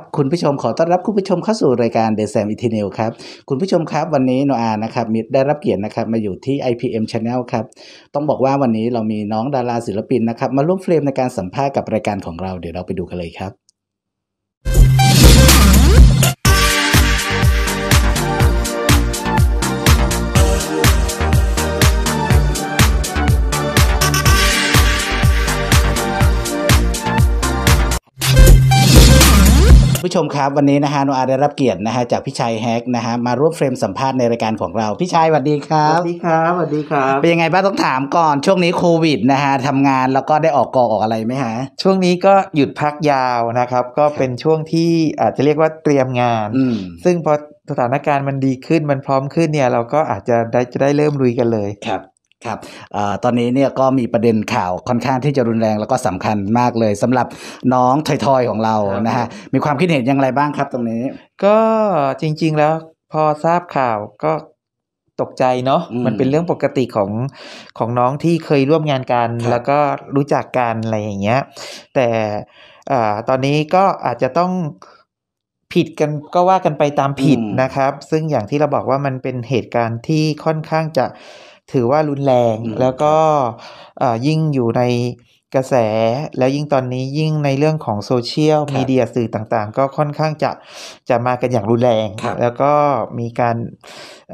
คับคุณผู้ชมขอต้อนรับคุณผู้ชมเข้าสู่รายการเดซแซมอิทีเนลครับ คุณผู้ชมครับวันนี้โนอานะครับมีได้รับเกียรตินะครับมาอยู่ที่ IPM Channel ครับต้องบอกว่าวันนี้เรามีน้องดาราศิลปินนะครับมาร่วมเฟรมในการสัมภาษณ์กับรายการของเราเดี๋ยวเราไปดูกันเลยครับผู้ชมครับวันนี้นะฮะโนอาได้รับเกียรตินะฮะจากพี่ชัยแฮกนะฮะมาร่วมเฟรมสัมภาษณ์ในรายการของเราพี่ชัยสวัสดีครับสวัสดีครับสวัสดีครับ เป็นยังไงบ้างต้องถามก่อนช่วงนี้โควิดนะฮะทำงานแล้วก็ได้ออกกองออกอะไรไหมฮะช่วงนี้ก็หยุดพักยาวนะครับก็เป็นช่วงที่อาจจะเรียกว่าเตรียมงานซึ่งพอสถานการณ์มันดีขึ้นมันพร้อมขึ้นเนี่ยเราก็อาจจะได้จะได้เริ่มลุยกันเลยครับครับอตอนนี้เนี่ยก็มีประเด็นข่าวค่อนข้างที่จะรุนแรง แล้วก็สำคัญมากเลยสำหรับน้องทอยๆของเรานะฮะ มีความคิดเห็นอย่างไรบ้างครับตรงนี้ ก็จริง ๆแล้วพอทราบข่าวก็ตกใจเนาะ มันเป็นเรื่องปกติของของน้องที่เคยร่วมงานกัน แล้วก็รู้จักกันอะไรอย่างเงี้ย แต่อตอนนี้ก็อาจจะต้องผิดกันก็ว่ากันไปตามผิดนะครับ ซึ่งอย่างที่เราบอกว่ามันเป็นเหตุการณ์ที่ค่อนข้างจะถือว่ารุนแรงแล้วก็ยิ่งอยู่ในกระแส แล้วยิ่งตอนนี้ยิ่งในเรื่องของโซเชียลมีเดียสื่อต่างๆก็ค่อนข้างจะจะมากันอย่างรุนแรง แล้วก็มีการ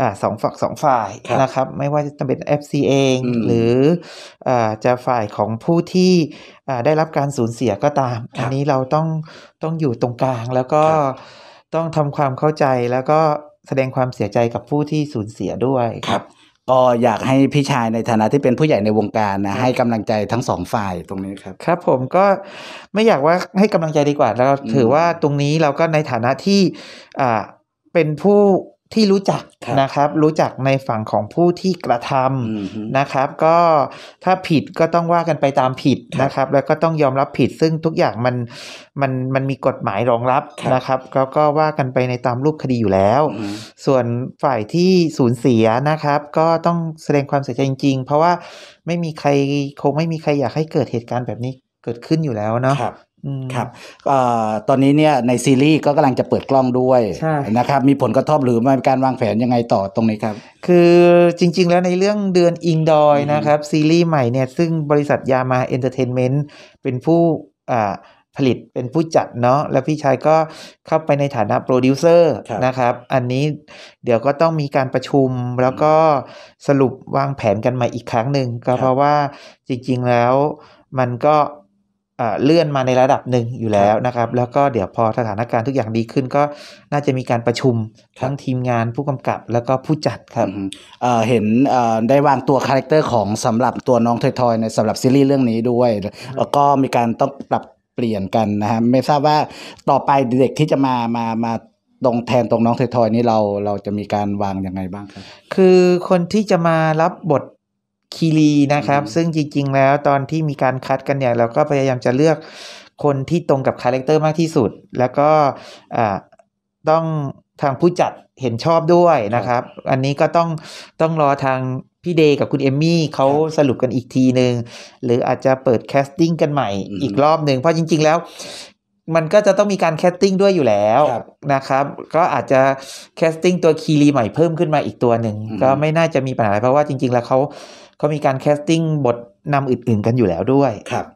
อสองฝักสองฝ่ายนะครับ ไม่ว่าจะเป็นเอฟซเอง หรืออจะฝ่ายของผู้ที่ได้รับการสูญเสียก็ตาม อันนี้เราต้องต้องอยู่ตรงกลางแล้วก็ต้องทำความเข้าใจแล้วก็แสดงความเสียใจกับผู้ที่สูญเสียด้วยครับก็อยากให้พี่ชายในฐานะที่เป็นผู้ใหญ่ในวงการนะให้กำลังใจทั้งสองฝ่ายตรงนี้ครับ ครับผมก็ไม่อยากว่าให้กำลังใจดีกว่า แล้วถือว่าตรงนี้เราก็ในฐานะที่อ่าเป็นผู้ที่รู้จักนะครับ รู้จักในฝั่งของผู้ที่กระทำนะครับ ก็ถ้าผิดก็ต้องว่ากันไปตามผิดนะครับ แล้วก็ต้องยอมรับผิดซึ่งทุกอย่างมันมันมันมีกฎหมายรองรับนะครับแล้วก็ว่ากันไปในตามรูปคดีอยู่แล้ว ส่วนฝ่ายที่สูญเสียนะครับ ก็ต้องแสดงความเสียใจจริงๆ เพราะว่าไม่มีใครคงไม่มีใครอยากให้เกิดเหตุการณ์แบบนี้เกิดขึ้นอยู่แล้วเนาะครับอตอนนี้เนี่ยในซีรีส์ก็กำลังจะเปิดกล้องด้วยนะครับมีผลกระทบหรือมีการวางแผนยังไงต่อตรงนี้ครับ คือจริงๆแล้วในเรื่องเดือนอิงดอยนะครับ ซีรีส์ใหม่เนี่ยซึ่งบริษัทยามาเอนเตอร์เทนเมนต์ เป็นผู้ผลิตเป็นผู้จัดเนาะแล้วพี่ชายก็เข้าไปในฐานะโปรดิวเซอร์นะครับ อันนี้เดี๋ยวก็ต้องมีการประชุมแล้วก็สรุปวางแผนกันใหม่อีกครั้งหนึ่งก็เพราะว่าจริง ๆแล้วมันก็เลื่อนมาในระดับหนึ่งอยู่แล้วนะครับแล้วก็เดี๋ยวพอสถานการณ์ทุกอย่างดีขึ้น ก็น่าจะมีการประชุม ทั้งทีมงานผู้กำกับแล้วก็ผู้จัดครับเห็นได้วางตัวคาแรคเตอร์ของสำหรับตัวน้องทอยๆในสำหรับซีรีส์เรื่องนี้ด้วย แล้วก็มีการต้องปรับเปลี่ยนกันนะฮะไม่ทราบว่าต่อไปเด็กที่จะมามามาตรงแทนตรงน้องทอยๆนี่เราเราจะมีการวางยังไงบ้างครับคือคนที่จะมารับบทคีรีนะครับ ซึ่งจริงๆแล้วตอนที่มีการคัดกันเนี่ยเราก็พยายามจะเลือกคนที่ตรงกับคาแรคเตอร์มากที่สุด แล้วก็ต้องทางผู้จัดเห็นชอบด้วยนะครับอันนี้ก็ต้องต้องรอทางพี่เดย์กับคุณเอมมี่เขาสรุปกันอีกทีหนึ่งหรืออาจจะเปิดแคสติ้งกันใหม่อีกรอบหนึ่งเพราะจริงๆแล้วมันก็จะต้องมีการแคสติ้งด้วยอยู่แล้วนะครับ ก็อาจจะแคสติ้งตัวคีรีใหม่เพิ่มขึ้นมาอีกตัวหนึ่งก็ไม่น่าจะมีปัญหาอะไรเพราะว่าจริงๆแล้วเขาเขามีการแคสติ้งบทนำอื่น ๆ กันอยู่แล้วด้วยครับ